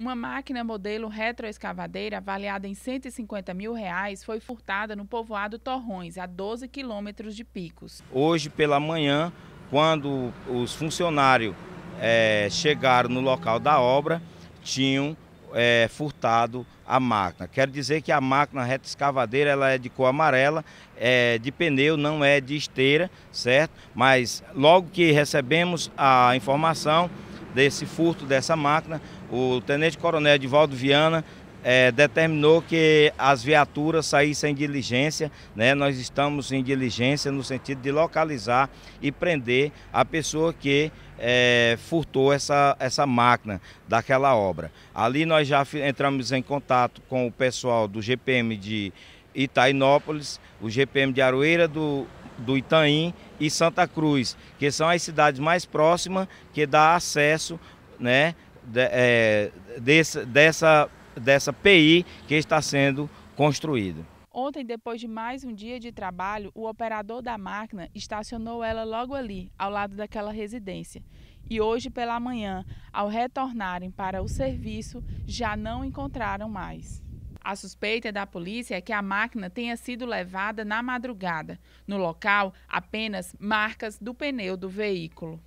Uma máquina modelo retroescavadeira avaliada em 150 mil reais foi furtada no povoado Torrões, a 12 quilômetros de Picos. Hoje pela manhã, quando os funcionários é, chegaram no local da obra, tinham é, furtado a máquina. Quero dizer que a máquina retroescavadeira ela é de cor amarela, é de pneu, não é de esteira, certo? Mas logo que recebemos a informação, desse furto dessa máquina, o tenente-coronel Edvaldo Viana é, determinou que as viaturas saíssem em diligência, né? nós estamos em diligência no sentido de localizar e prender a pessoa que é, furtou essa, essa máquina daquela obra. Ali nós já entramos em contato com o pessoal do GPM de Itainópolis, o GPM de Aroeira do, do Itaim e Santa Cruz, que são as cidades mais próximas que dá acesso né, de, é, desse, dessa, dessa PI que está sendo construída. Ontem, depois de mais um dia de trabalho, o operador da máquina estacionou ela logo ali, ao lado daquela residência. E hoje pela manhã, ao retornarem para o serviço, já não encontraram mais. A suspeita da polícia é que a máquina tenha sido levada na madrugada. No local, apenas marcas do pneu do veículo.